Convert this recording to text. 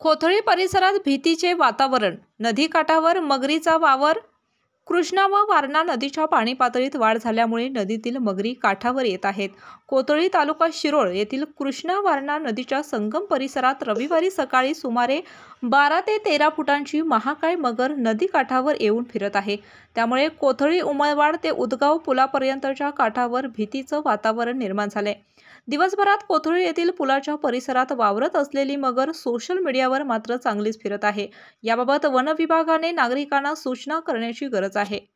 कोथळी परिसरात भीतीचे वातावरण नदीकाठावर मगरीचा वावर कृष्णा व वारणा नदीच्या पाणी पातळीत वाढ झाल्यामुळे नदीतील मगरी काठावर येत आहेत कोतळी तालुका शिरोळ येथील कृष्णा वारणा नदीच्या संगम परिसरात रविवारी सकाळी सुमारे बारा ते तेरा फुटांची महाकाय मगर नदी काठावर येऊन फिरत आहे त्यामुळे कोथळी उमळवाड ते उदगाव पुलापर्यंतच्या काठावर भीतीचं वातावरण निर्माण झालंय दिवसभरात कोथळी येथील पुलाच्या परिसरात वावरत असलेली मगर सोशल मीडियावर मात्र चांगलीच फिरत आहे याबाबत वन विभागाने नागरिकांना सूचना करण्याची गरज 灾黑